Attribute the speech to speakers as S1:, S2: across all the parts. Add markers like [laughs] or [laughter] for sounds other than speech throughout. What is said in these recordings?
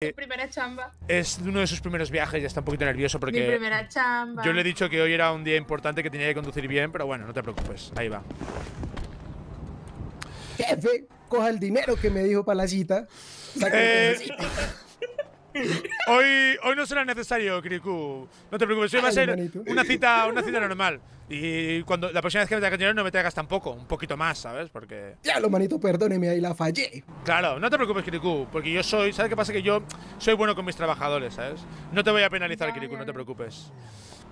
S1: Eh, primera chamba. Es uno de sus primeros viajes, ya está un poquito nervioso porque. Mi primera chamba. Yo le he dicho que hoy era un día importante que tenía que conducir bien, pero bueno, no te preocupes, ahí va. Jefe, coja el dinero que me dijo para la cita. Eh, hoy, hoy no será necesario, Kiriku. No te preocupes, hoy va a ser una cita, una cita normal. Y cuando la próxima vez que me traigas dinero no me traigas tampoco, un poquito más, ¿sabes? Porque. Ya lo manito, perdóneme, ahí la fallé. Claro, no te preocupes, Kiriku, porque yo soy. ¿Sabes qué pasa? Que yo soy bueno con mis trabajadores, ¿sabes? No te voy a penalizar, Kiriku, no te preocupes.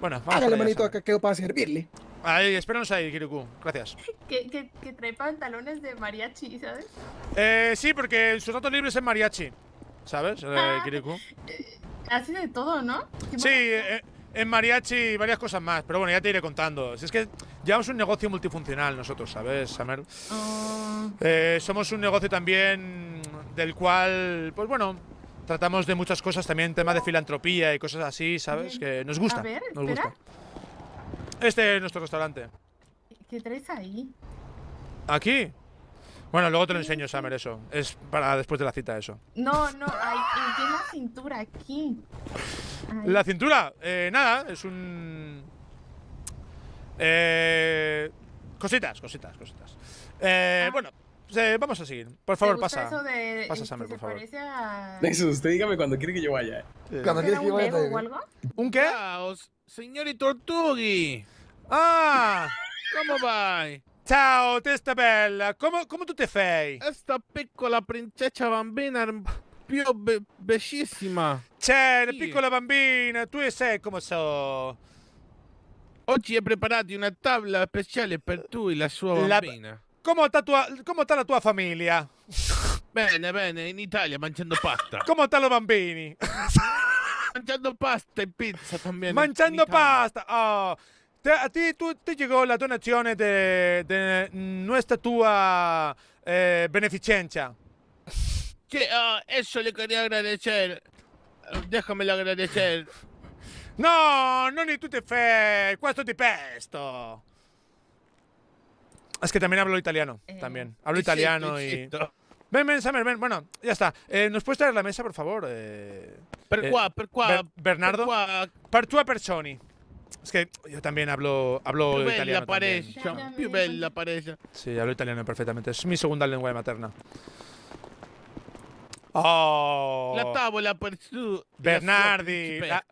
S1: Bueno, vamos lo manito a Kakeo para servirle. Ahí, espéranos ahí, Kiriku, Gracias. [laughs] Que, trae pantalones de mariachi, ¿sabes? Eh, sí, porque en sus libre libres es mariachi. ¿sabes? Eh, ah. Kirikou. Hace de todo, ¿no? Sí, eh, en mariachi y varias cosas más, pero bueno, ya te iré contando. Si es que llevamos un negocio multifuncional nosotros, ¿sabes, Samer? Oh. Eh, somos un negocio también del cual, pues bueno, tratamos de muchas cosas, también tema de filantropía y cosas así, ¿sabes? Que nos gusta. A ver, espera. Nos gusta. Este es nuestro restaurante. ¿Qué traes ahí? ¿Aquí? Bueno, luego te lo enseño, Samer. eso. Es para después de la cita, eso. No, no, hay, una cintura aquí. La cintura, eh, nada, es un. Eh, cositas, cositas, cositas. Eh, ah. Bueno, pues, eh, vamos a seguir. Por favor, pasa. pasa, este, Summer, por favor. A... Nexus, [laughs] usted dígame cuando quiere que yo vaya. Eh. Cuando quieres que yo vaya. ¿Un, qué? ¡Señor Señorito ¡Ah! ¿Cómo va? Ciao, testa bella, come, come tu te fai? Questa piccola princessa bambina più be- becissima. C'è, sì. piccola bambina, tu sei come so. Oggi hai preparato una tavola speciale per tu e la sua la... bambina. Come sta, la tua famiglia? Bene, bene, in Italia mangiando pasta. Come stanno i bambini? mangiando pasta e pizza, Mangiando pasta, oh. Te, a ti tú te llegó la donación de nuestra tua eh, ah, eso le quería agradecer. Déjamelo agradecer. No, no ni tú te fe, questo di pesto. Es que también hablo italiano, eh, también. Hablo italiano y... Ven, ven, Samer, Bueno, ya está. Eh, ¿Nos puedes traer la mesa, por favor? Eh, per eh, qua, per qua. Bernardo. Per, qua. per tua personi. Es que yo también hablo, hablo italiano. pareja. Sí, hablo italiano perfectamente. Es mi segunda lengua materna. Oh. La tavola per Bernardi. La,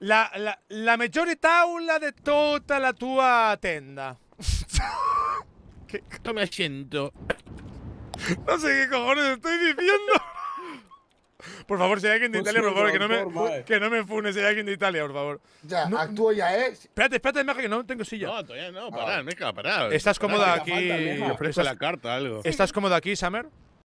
S1: la, la, la toda tavola di tutta la tua tenda. [laughs] che come accento? No sé qué cojones estoy diciendo. [laughs] Por favor, si hay alguien de Italia, por favor, que no me, que no me fune, si hay alguien de Italia, por favor. Ya, no, ya, ¿eh? Espérate, espérate, Meja, que no tengo silla. No, todavía no, ah. pará, ah. Meja, pará. ¿Estás cómoda aquí? Falta, la carta, algo. ¿Estás cómoda aquí, Summer?